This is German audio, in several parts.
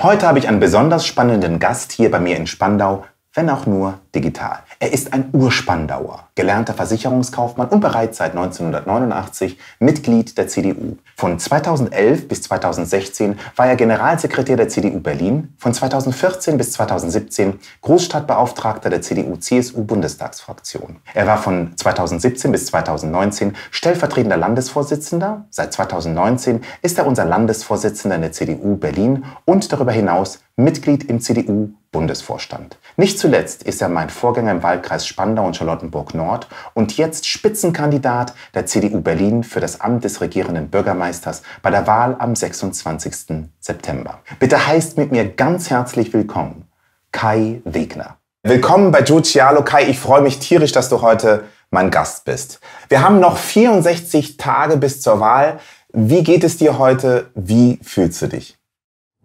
Heute habe ich einen besonders spannenden Gast hier bei mir in Spandau, wenn auch nur digital. Er ist ein Urspandauer, gelernter Versicherungskaufmann und bereits seit 1989 Mitglied der CDU. Von 2011 bis 2016 war er Generalsekretär der CDU Berlin, von 2014 bis 2017 Großstadtbeauftragter der CDU-CSU-Bundestagsfraktion. Er war von 2017 bis 2019 stellvertretender Landesvorsitzender. Seit 2019 ist er unser Landesvorsitzender in der CDU Berlin und darüber hinaus Mitglied im CDU Bundesvorstand. Nicht zuletzt ist er mein Vorgänger im Wahlkreis Spandau und Charlottenburg-Nord und jetzt Spitzenkandidat der CDU Berlin für das Amt des regierenden Bürgermeisters bei der Wahl am 26. September. Bitte heißt mit mir ganz herzlich willkommen Kai Wegner. Willkommen bei Giugialo. Kai, ich freue mich tierisch, dass du heute mein Gast bist. Wir haben noch 64 Tage bis zur Wahl. Wie geht es dir heute? Wie fühlst du dich?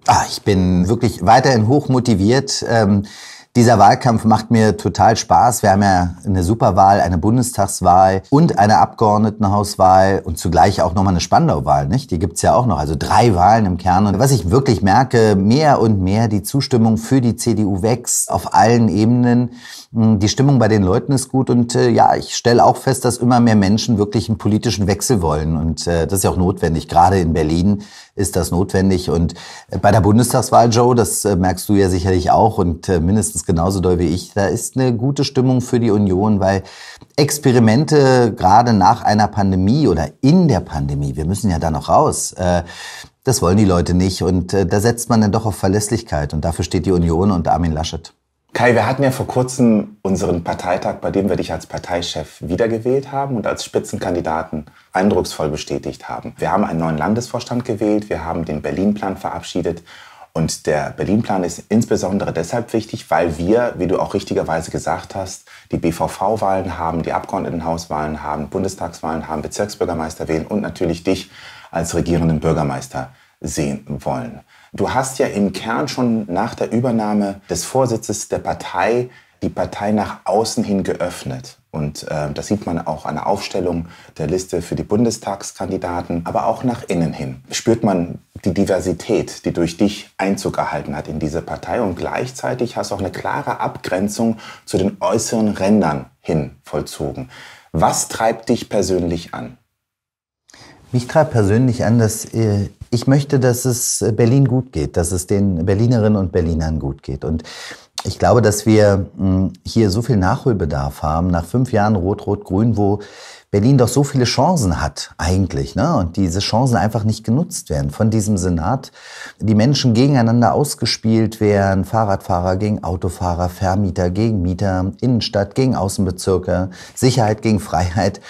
Ach, ich bin wirklich weiterhin hoch motiviert. Ähm, dieser Wahlkampf macht mir total Spaß. Wir haben ja eine Superwahl, eine Bundestagswahl und eine Abgeordnetenhauswahl und zugleich auch nochmal eine Spandauwahl, nicht? Die gibt's ja auch noch. Also drei Wahlen im Kern. Und was ich wirklich merke, mehr und mehr die Zustimmung für die CDU wächst auf allen Ebenen. Hm, die Stimmung bei den Leuten ist gut und äh, ja, ich stelle auch fest, dass immer mehr Menschen wirklich einen politischen Wechsel wollen und äh, das ist ja auch notwendig. Gerade in Berlin ist das notwendig und äh, bei der Bundestagswahl, Joe, das äh, merkst du ja sicherlich auch und äh, mindestens genauso doll wie ich, da ist eine gute Stimmung für die Union, weil Experimente gerade nach einer Pandemie oder in der Pandemie, wir müssen ja da noch raus, Äh, das wollen die Leute nicht und äh, da setzt man dann doch auf Verlässlichkeit und dafür steht die Union und Armin Laschet. Kai, wir hatten ja vor kurzem unseren Parteitag, bei dem wir dich als Parteichef wiedergewählt haben und als Spitzenkandidaten eindrucksvoll bestätigt haben. Wir haben einen neuen Landesvorstand gewählt, wir haben den Berlin-Plan verabschiedet und der Berlin-Plan ist insbesondere deshalb wichtig, weil wir, wie du auch richtigerweise gesagt hast, die BVV-Wahlen haben, die Abgeordnetenhauswahlen haben, Bundestagswahlen haben, Bezirksbürgermeister wählen und natürlich dich als regierenden Bürgermeister sehen wollen. Du hast ja im Kern schon nach der Übernahme des Vorsitzes der Partei die Partei nach außen hin geöffnet. Und äh, das sieht man auch an der Aufstellung der Liste für die Bundestagskandidaten, aber auch nach innen hin. Spürt man die Diversität, die durch dich Einzug erhalten hat in diese Partei und gleichzeitig hast du auch eine klare Abgrenzung zu den äußeren Rändern hin vollzogen. Was treibt dich persönlich an? Mich treibt persönlich an, dass äh, ich möchte, dass es äh, Berlin gut geht, dass es den Berlinerinnen und Berlinern gut geht. Und ich glaube, dass wir hm, hier so viel Nachholbedarf haben nach fünf Jahren Rot-Rot-Grün, wo Berlin doch so viele Chancen hat eigentlich, ne? Und diese Chancen einfach nicht genutzt werden von diesem Senat. Die Menschen gegeneinander ausgespielt werden, Fahrradfahrer gegen Autofahrer, Vermieter gegen Mieter, Innenstadt gegen Außenbezirke, Sicherheit gegen Freiheit.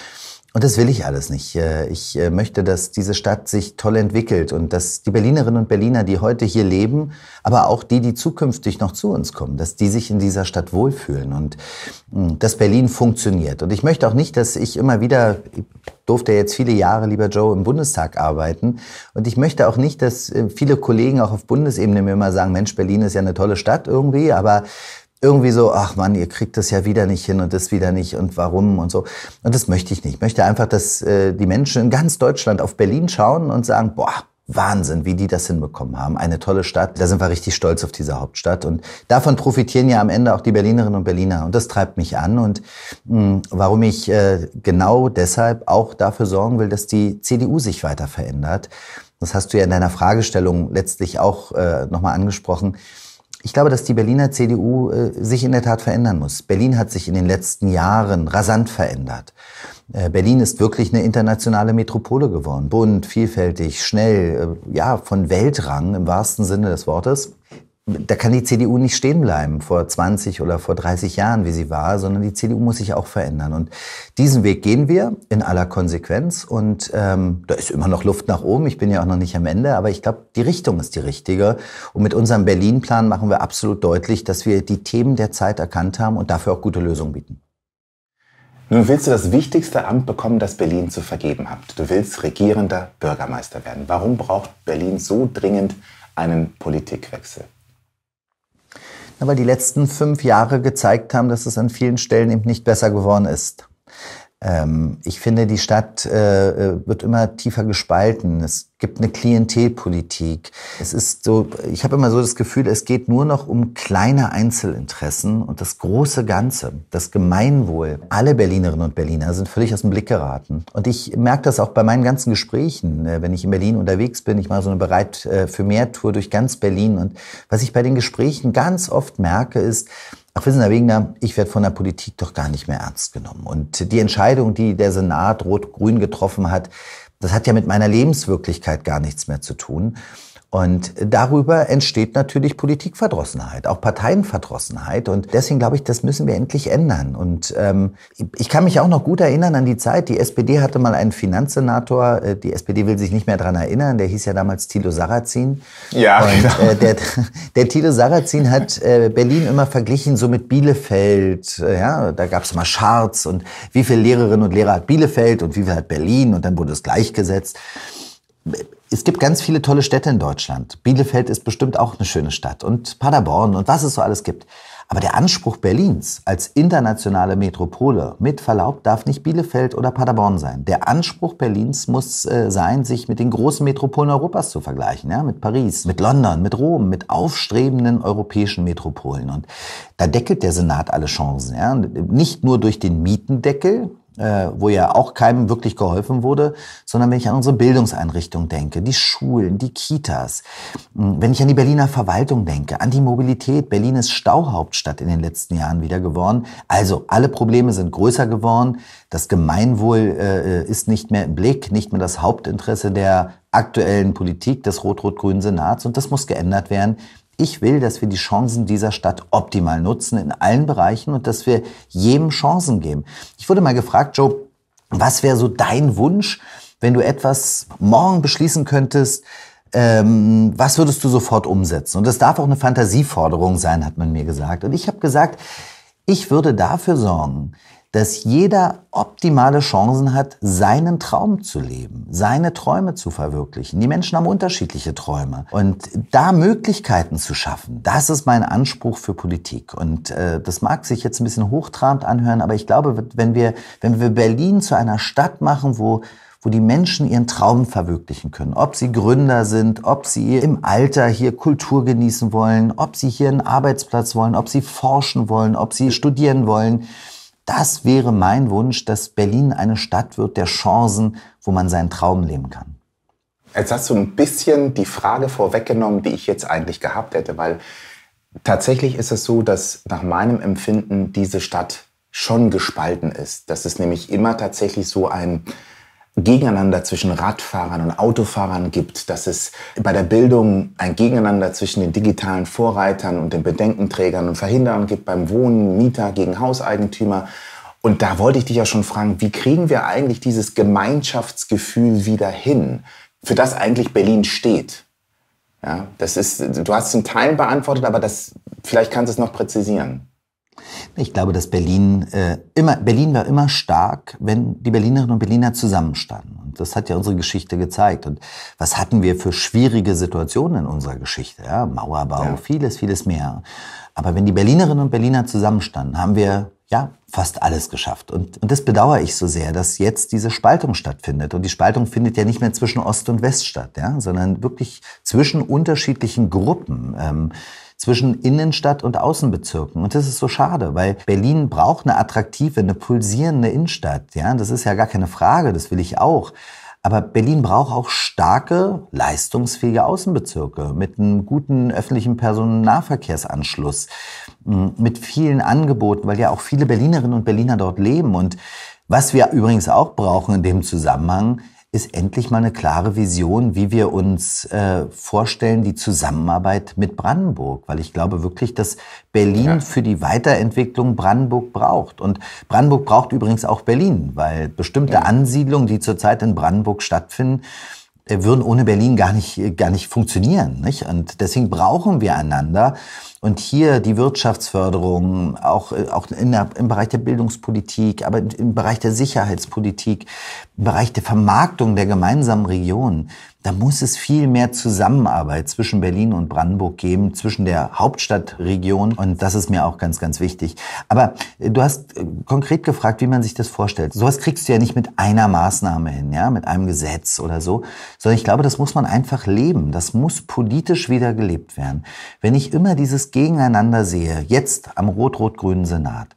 Und das will ich alles nicht. Äh, ich äh, möchte, dass diese Stadt sich toll entwickelt und dass die Berlinerinnen und Berliner, die heute hier leben, aber auch die, die zukünftig noch zu uns kommen, dass die sich in dieser Stadt wohlfühlen und hm, dass Berlin funktioniert. Und ich möchte auch nicht, dass ich immer wieder, ich durfte jetzt viele Jahre, lieber Joe, im Bundestag arbeiten. Und ich möchte auch nicht, dass äh, viele Kollegen auch auf Bundesebene mir immer sagen, Mensch, Berlin ist ja eine tolle Stadt irgendwie, aber irgendwie so, ach Mann, ihr kriegt das ja wieder nicht hin und das wieder nicht und warum und so. Und das möchte ich nicht. Ich möchte einfach, dass äh, die Menschen in ganz Deutschland auf Berlin schauen und sagen, boah, Wahnsinn, wie die das hinbekommen haben. Eine tolle Stadt. Da sind wir richtig stolz auf diese Hauptstadt. Und davon profitieren ja am Ende auch die Berlinerinnen und Berliner. Und das treibt mich an. Und mh, hm, warum ich äh, genau deshalb auch dafür sorgen will, dass die CDU sich weiter verändert. Das hast du ja in deiner Fragestellung letztlich auch äh, nochmal angesprochen. Ich glaube, dass die Berliner CDU äh, sich in der Tat verändern muss. Berlin hat sich in den letzten Jahren rasant verändert. Äh, Berlin ist wirklich eine internationale Metropole geworden. Bunt, vielfältig, schnell, äh, ja, von Weltrang im wahrsten Sinne des Wortes da kann die CDU nicht stehen bleiben vor 20 oder vor 30 Jahren, wie sie war, sondern die CDU muss sich auch verändern. Und diesen Weg gehen wir in aller Konsequenz. Und ähm, da ist immer noch Luft nach oben. Ich bin ja auch noch nicht am Ende, aber ich glaube, die Richtung ist die richtige. Und mit unserem Berlin-Plan machen wir absolut deutlich, dass wir die Themen der Zeit erkannt haben und dafür auch gute Lösungen bieten. Nun willst du das wichtigste Amt bekommen, das Berlin zu vergeben hat. Du willst regierender Bürgermeister werden. Warum braucht Berlin so dringend einen Politikwechsel? weil die letzten fünf Jahre gezeigt haben, dass es an vielen Stellen eben nicht besser geworden ist. Ähm, ich finde, die Stadt äh, äh, wird immer tiefer gespalten. Es gibt eine Klientelpolitik. Es ist so, ich habe immer so das Gefühl, es geht nur noch um kleine Einzelinteressen und das große Ganze, das Gemeinwohl. Alle Berlinerinnen und Berliner sind völlig aus dem Blick geraten. Und ich merke das auch bei meinen ganzen Gesprächen, äh, wenn ich in Berlin unterwegs bin. Ich mache so eine Bereit für mehr Tour durch ganz Berlin. Und was ich bei den Gesprächen ganz oft merke, ist, Ach, wissen Sie, Herr Wegener, ich werde von der Politik doch gar nicht mehr ernst genommen. Und die Entscheidung, die der Senat rot-grün getroffen hat, das hat ja mit meiner Lebenswirklichkeit gar nichts mehr zu tun. Und darüber entsteht natürlich Politikverdrossenheit, auch Parteienverdrossenheit. Und deswegen glaube ich, das müssen wir endlich ändern. Und ähm, ich kann mich auch noch gut erinnern an die Zeit, die SPD hatte mal einen Finanzsenator, äh, die SPD will sich nicht mehr dran erinnern, der hieß ja damals Thilo Sarrazin. Ja, Und, äh, genau. Äh, der, der Thilo Sarrazin hat äh, Berlin immer verglichen so mit Bielefeld. Äh, ja, da gab es mal Charts und wie viele Lehrerinnen und Lehrer hat Bielefeld und wie viel hat Berlin und dann wurde es gleichgesetzt es gibt ganz viele tolle Städte in Deutschland. Bielefeld ist bestimmt auch eine schöne Stadt und Paderborn und was es so alles gibt. Aber der Anspruch Berlins als internationale Metropole mit Verlaub darf nicht Bielefeld oder Paderborn sein. Der Anspruch Berlins muss äh, sein, sich mit den großen Metropolen Europas zu vergleichen, ja, mit Paris, mit London, mit Rom, mit aufstrebenden europäischen Metropolen. Und da deckelt der Senat alle Chancen, ja, nicht nur durch den Mietendeckel, äh, wo ja auch keinem wirklich geholfen wurde, sondern wenn ich an unsere Bildungseinrichtungen denke, die Schulen, die Kitas, hm, wenn ich an die Berliner Verwaltung denke, an die Mobilität. Berlin ist Stauhauptstadt in den letzten Jahren wieder geworden. Also alle Probleme sind größer geworden. Das Gemeinwohl äh, ist nicht mehr im Blick, nicht mehr das Hauptinteresse der aktuellen Politik des rot-rot-grünen Senats und das muss geändert werden. Ich will, dass wir die Chancen dieser Stadt optimal nutzen in allen Bereichen und dass wir jedem Chancen geben. Ich wurde mal gefragt, Joe, was wäre so dein Wunsch, wenn du etwas morgen beschließen könntest? Ähm, was würdest du sofort umsetzen? Und das darf auch eine Fantasieforderung sein, hat man mir gesagt. Und ich habe gesagt, ich würde dafür sorgen, dass jeder optimale Chancen hat, seinen Traum zu leben, seine Träume zu verwirklichen. Die Menschen haben unterschiedliche Träume. Und da Möglichkeiten zu schaffen, das ist mein Anspruch für Politik. Und äh, das mag sich jetzt ein bisschen hochtrabend anhören, aber ich glaube, wenn wir, wenn wir Berlin zu einer Stadt machen, wo wo die Menschen ihren Traum verwirklichen können. Ob sie Gründer sind, ob sie im Alter hier Kultur genießen wollen, ob sie hier einen Arbeitsplatz wollen, ob sie forschen wollen, ob sie studieren wollen das wäre mein Wunsch, dass Berlin eine Stadt wird der Chancen, wo man seinen Traum leben kann. Jetzt hast du ein bisschen die Frage vorweggenommen, die ich jetzt eigentlich gehabt hätte, weil tatsächlich ist es so, dass nach meinem Empfinden diese Stadt schon gespalten ist. Das ist nämlich immer tatsächlich so ein Gegeneinander zwischen Radfahrern und Autofahrern gibt, dass es bei der Bildung ein Gegeneinander zwischen den digitalen Vorreitern und den Bedenkenträgern und Verhinderern gibt, beim Wohnen Mieter gegen Hauseigentümer. Und da wollte ich dich ja schon fragen, wie kriegen wir eigentlich dieses Gemeinschaftsgefühl wieder hin, für das eigentlich Berlin steht? Ja, das ist, du hast es in Teilen beantwortet, aber das, vielleicht kannst du es noch präzisieren. Ich glaube, dass Berlin äh, immer Berlin war immer stark, wenn die Berlinerinnen und Berliner zusammenstanden. Und das hat ja unsere Geschichte gezeigt. Und was hatten wir für schwierige Situationen in unserer Geschichte? Ja, Mauerbau, ja. vieles, vieles mehr. Aber wenn die Berlinerinnen und Berliner zusammenstanden, haben wir ja fast alles geschafft. Und, und das bedauere ich so sehr, dass jetzt diese Spaltung stattfindet. Und die Spaltung findet ja nicht mehr zwischen Ost und West statt, ja, sondern wirklich zwischen unterschiedlichen Gruppen. Ähm, zwischen Innenstadt und Außenbezirken. Und das ist so schade, weil Berlin braucht eine attraktive, eine pulsierende Innenstadt. Ja, das ist ja gar keine Frage. Das will ich auch. Aber Berlin braucht auch starke, leistungsfähige Außenbezirke mit einem guten öffentlichen Personennahverkehrsanschluss, hm, mit vielen Angeboten, weil ja auch viele Berlinerinnen und Berliner dort leben. Und was wir übrigens auch brauchen in dem Zusammenhang, ist endlich mal eine klare Vision, wie wir uns äh, vorstellen, die Zusammenarbeit mit Brandenburg. Weil ich glaube wirklich, dass Berlin ja. für die Weiterentwicklung Brandenburg braucht. Und Brandenburg braucht übrigens auch Berlin, weil bestimmte ja. Ansiedlungen, die zurzeit in Brandenburg stattfinden, äh, würden ohne Berlin gar nicht, äh, gar nicht funktionieren. Nicht? Und deswegen brauchen wir einander. Und hier die Wirtschaftsförderung, auch, äh, auch der, im Bereich der Bildungspolitik, aber im Bereich der Sicherheitspolitik, im Bereich der Vermarktung der gemeinsamen Region, da muss es viel mehr Zusammenarbeit zwischen Berlin und Brandenburg geben, zwischen der Hauptstadtregion. Und das ist mir auch ganz, ganz wichtig. Aber äh, du hast äh, konkret gefragt, wie man sich das vorstellt. Sowas kriegst du ja nicht mit einer Maßnahme hin, ja, mit einem Gesetz oder so, sondern ich glaube, das muss man einfach leben. Das muss politisch wieder gelebt werden. Wenn ich immer dieses Gegeneinander sehe, jetzt am rot-rot-grünen Senat,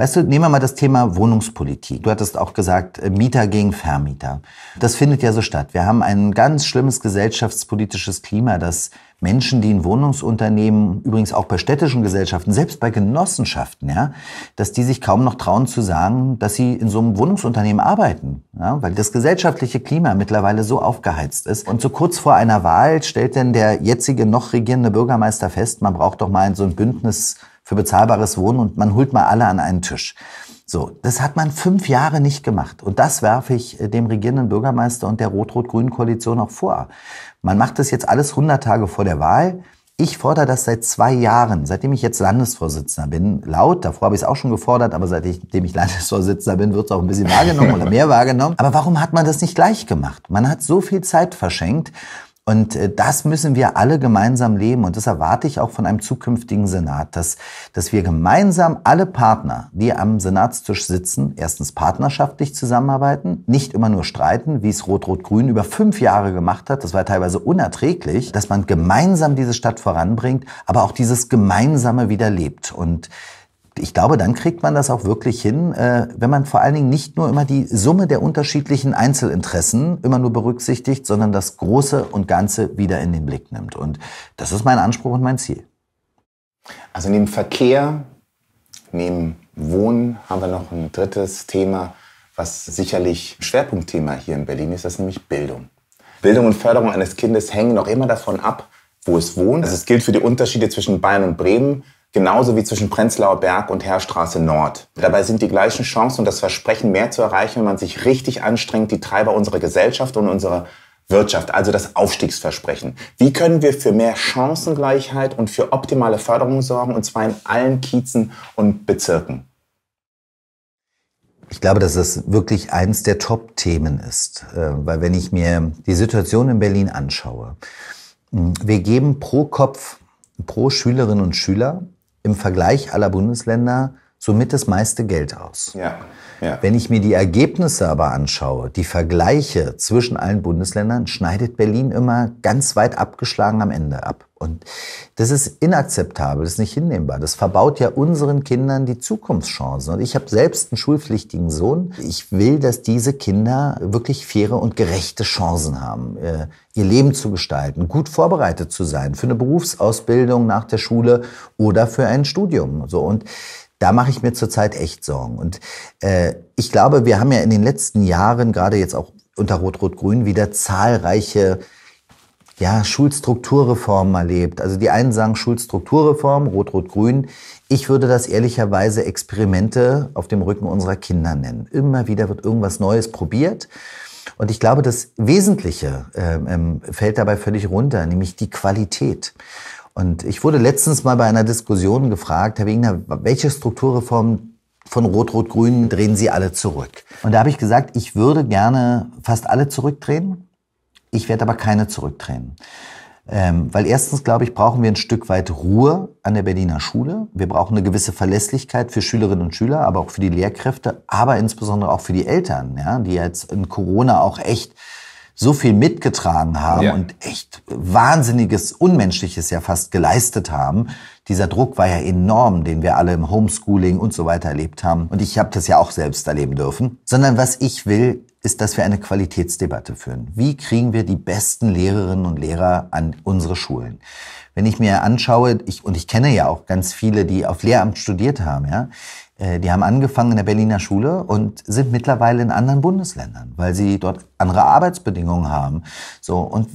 Weißt du, nehmen wir mal das Thema Wohnungspolitik. Du hattest auch gesagt, äh, Mieter gegen Vermieter. Das findet ja so statt. Wir haben ein ganz schlimmes gesellschaftspolitisches Klima, das Menschen, die in Wohnungsunternehmen, übrigens auch bei städtischen Gesellschaften, selbst bei Genossenschaften, ja, dass die sich kaum noch trauen zu sagen, dass sie in so einem Wohnungsunternehmen arbeiten, ja, weil das gesellschaftliche Klima mittlerweile so aufgeheizt ist. Und so kurz vor einer Wahl stellt denn der jetzige noch regierende Bürgermeister fest, man braucht doch mal so ein Bündnis für bezahlbares Wohnen und man holt mal alle an einen Tisch. So, das hat man fünf Jahre nicht gemacht. Und das werfe ich äh, dem regierenden Bürgermeister und der rot-rot-grünen Koalition auch vor. Man macht das jetzt alles 100 Tage vor der Wahl. Ich fordere das seit zwei Jahren, seitdem ich jetzt Landesvorsitzender bin, laut. Davor habe ich es auch schon gefordert, aber seitdem ich Landesvorsitzender bin, wird es auch ein bisschen wahrgenommen oder mehr wahrgenommen. Aber warum hat man das nicht gleich gemacht? Man hat so viel Zeit verschenkt. Und äh, das müssen wir alle gemeinsam leben. Und das erwarte ich auch von einem zukünftigen Senat, dass, dass wir gemeinsam alle Partner, die am Senatstisch sitzen, erstens partnerschaftlich zusammenarbeiten, nicht immer nur streiten, wie es Rot-Rot-Grün über fünf Jahre gemacht hat. Das war teilweise unerträglich, dass man gemeinsam diese Stadt voranbringt, aber auch dieses Gemeinsame wieder lebt. Und ich glaube, dann kriegt man das auch wirklich hin, äh, wenn man vor allen Dingen nicht nur immer die Summe der unterschiedlichen Einzelinteressen immer nur berücksichtigt, sondern das Große und Ganze wieder in den Blick nimmt. Und das ist mein Anspruch und mein Ziel. Also neben Verkehr, neben Wohnen haben wir noch ein drittes Thema, was sicherlich Schwerpunktthema hier in Berlin ist, das ist nämlich Bildung. Bildung und Förderung eines Kindes hängen noch immer davon ab, wo es wohnt. Also es gilt für die Unterschiede zwischen Bayern und Bremen genauso wie zwischen Prenzlauer Berg und Heerstraße Nord. Mhm. Dabei sind die gleichen Chancen und das Versprechen, mehr zu erreichen, wenn man sich richtig anstrengt, die Treiber unserer Gesellschaft und unserer Wirtschaft, also das Aufstiegsversprechen. Wie können wir für mehr Chancengleichheit und für optimale Förderung sorgen, und zwar in allen Kiezen und Bezirken? Ich glaube, dass das wirklich eins der Top-Themen ist, äh, weil wenn ich mir die Situation in Berlin anschaue, hm, wir geben pro Kopf, pro Schülerinnen und Schüler im Vergleich aller Bundesländer somit das meiste Geld aus. Ja. Ja. Wenn ich mir die Ergebnisse aber anschaue, die Vergleiche zwischen allen Bundesländern, schneidet Berlin immer ganz weit abgeschlagen am Ende ab. Und das ist inakzeptabel, das ist nicht hinnehmbar. Das verbaut ja unseren Kindern die Zukunftschancen. Und ich habe selbst einen schulpflichtigen Sohn. Ich will, dass diese Kinder wirklich faire und gerechte Chancen haben, äh, ihr Leben zu gestalten, gut vorbereitet zu sein für eine Berufsausbildung nach der Schule oder für ein Studium. So und da mache ich mir zurzeit echt Sorgen. Und äh, ich glaube, wir haben ja in den letzten Jahren, gerade jetzt auch unter Rot-Rot-Grün, wieder zahlreiche ja, Schulstrukturreformen erlebt. Also die einen sagen Schulstrukturreform, Rot-Rot-Grün. Ich würde das ehrlicherweise Experimente auf dem Rücken unserer Kinder nennen. Immer wieder wird irgendwas Neues probiert. Und ich glaube, das Wesentliche ähm, ähm fällt dabei völlig runter, nämlich die Qualität. Und ich wurde letztens mal bei einer Diskussion gefragt, Herr Wegner, welche Strukturreformen von Rot-Rot-Grün drehen Sie alle zurück? Und da habe ich gesagt, ich würde gerne fast alle zurückdrehen. Ich werde aber keine zurückdrehen. Ähm, weil erstens, glaube ich, brauchen wir ein Stück weit Ruhe an der Berliner Schule. Wir brauchen eine gewisse Verlässlichkeit für Schülerinnen und Schüler, aber auch für die Lehrkräfte, aber insbesondere auch für die Eltern, ja, die jetzt in Corona auch echt so viel mitgetragen haben ja. und echt wahnsinniges, unmenschliches ja fast geleistet haben. Dieser Druck war ja enorm, den wir alle im Homeschooling und so weiter erlebt haben. Und ich habe das ja auch selbst erleben dürfen. Sondern was ich will, ist, dass wir eine Qualitätsdebatte führen. Wie kriegen wir die besten Lehrerinnen und Lehrer an unsere Schulen? Wenn ich mir anschaue, ich, und ich kenne ja auch ganz viele, die auf Lehramt studiert haben, ja, äh, die haben angefangen in der Berliner Schule und sind mittlerweile in anderen Bundesländern, weil sie dort andere Arbeitsbedingungen haben. So, und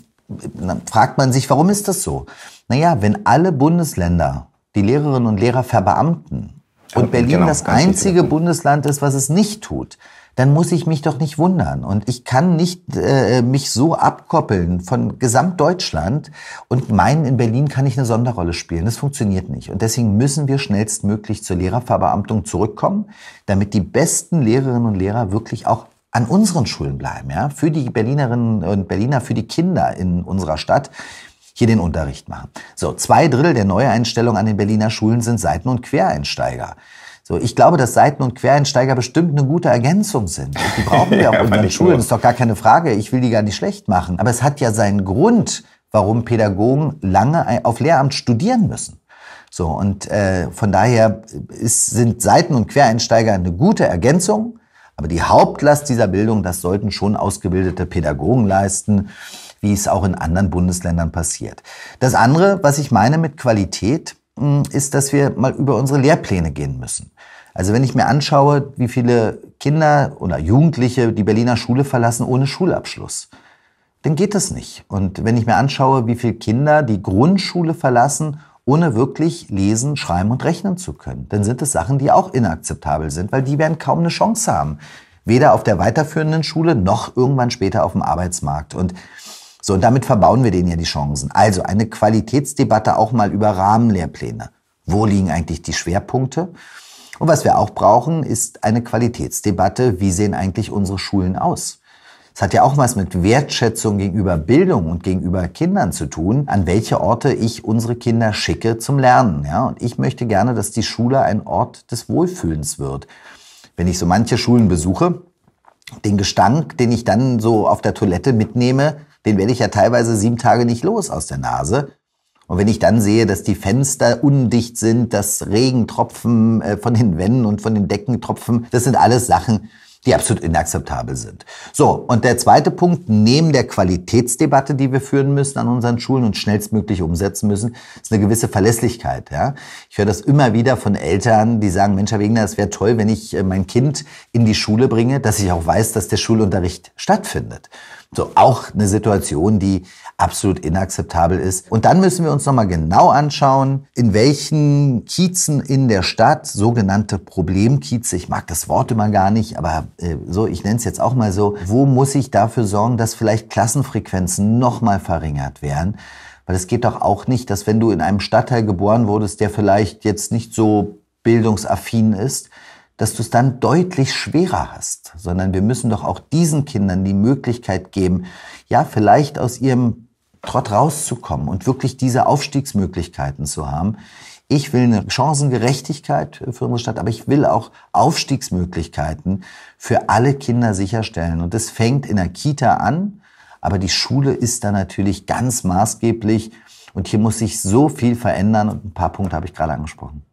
dann fragt man sich, warum ist das so? Naja, wenn alle Bundesländer die Lehrerinnen und Lehrer verbeamten und Berlin genau, das einzige Bundesland ist, was es nicht tut, dann muss ich mich doch nicht wundern. Und ich kann nicht äh, mich so abkoppeln von Gesamtdeutschland und meinen, in Berlin kann ich eine Sonderrolle spielen. Das funktioniert nicht. Und deswegen müssen wir schnellstmöglich zur Lehrerverbeamtung zurückkommen, damit die besten Lehrerinnen und Lehrer wirklich auch an unseren Schulen bleiben, ja, für die Berlinerinnen und Berliner, für die Kinder in unserer Stadt, hier den Unterricht machen. So, zwei Drittel der Neueinstellungen an den Berliner Schulen sind Seiten- und Quereinsteiger. So, ich glaube, dass Seiten- und Quereinsteiger bestimmt eine gute Ergänzung sind. die brauchen wir auch ja, in den Schulen, nur. ist doch gar keine Frage. Ich will die gar nicht schlecht machen. Aber es hat ja seinen Grund, warum Pädagogen lange auf Lehramt studieren müssen. So, und äh, von daher ist, sind Seiten- und Quereinsteiger eine gute Ergänzung. Aber die Hauptlast dieser Bildung, das sollten schon ausgebildete Pädagogen leisten wie es auch in anderen Bundesländern passiert. Das andere, was ich meine mit Qualität, hm, ist, dass wir mal über unsere Lehrpläne gehen müssen. Also wenn ich mir anschaue, wie viele Kinder oder Jugendliche die Berliner Schule verlassen ohne Schulabschluss, dann geht das nicht. Und wenn ich mir anschaue, wie viele Kinder die Grundschule verlassen, ohne wirklich lesen, schreiben und rechnen zu können, dann sind es Sachen, die auch inakzeptabel sind, weil die werden kaum eine Chance haben. Weder auf der weiterführenden Schule noch irgendwann später auf dem Arbeitsmarkt. Und so, und damit verbauen wir denen ja die Chancen. Also eine Qualitätsdebatte auch mal über Rahmenlehrpläne. Wo liegen eigentlich die Schwerpunkte? Und was wir auch brauchen, ist eine Qualitätsdebatte. Wie sehen eigentlich unsere Schulen aus? Es hat ja auch was mit Wertschätzung gegenüber Bildung und gegenüber Kindern zu tun, an welche Orte ich unsere Kinder schicke zum Lernen. Ja? Und ich möchte gerne, dass die Schule ein Ort des Wohlfühlens wird. Wenn ich so manche Schulen besuche, den Gestank, den ich dann so auf der Toilette mitnehme, den werde ich ja teilweise sieben Tage nicht los aus der Nase. Und wenn ich dann sehe, dass die Fenster undicht sind, dass Regentropfen äh, von den Wänden und von den Decken tropfen, das sind alles Sachen, die absolut inakzeptabel sind. So, und der zweite Punkt, neben der Qualitätsdebatte, die wir führen müssen an unseren Schulen und schnellstmöglich umsetzen müssen, ist eine gewisse Verlässlichkeit. Ja? Ich höre das immer wieder von Eltern, die sagen, Mensch, Herr Wegener, es wäre toll, wenn ich äh, mein Kind in die Schule bringe, dass ich auch weiß, dass der Schulunterricht stattfindet. So, auch eine Situation, die absolut inakzeptabel ist. Und dann müssen wir uns nochmal genau anschauen, in welchen Kiezen in der Stadt, sogenannte Problemkieze, ich mag das Wort immer gar nicht, aber äh, so, ich nenne es jetzt auch mal so, wo muss ich dafür sorgen, dass vielleicht Klassenfrequenzen nochmal verringert werden? Weil es geht doch auch nicht, dass wenn du in einem Stadtteil geboren wurdest, der vielleicht jetzt nicht so bildungsaffin ist, dass du es dann deutlich schwerer hast, sondern wir müssen doch auch diesen Kindern die Möglichkeit geben, ja, vielleicht aus ihrem Trott rauszukommen und wirklich diese Aufstiegsmöglichkeiten zu haben. Ich will eine Chancengerechtigkeit für unsere Stadt, aber ich will auch Aufstiegsmöglichkeiten für alle Kinder sicherstellen. Und das fängt in der Kita an, aber die Schule ist da natürlich ganz maßgeblich. Und hier muss sich so viel verändern und ein paar Punkte habe ich gerade angesprochen.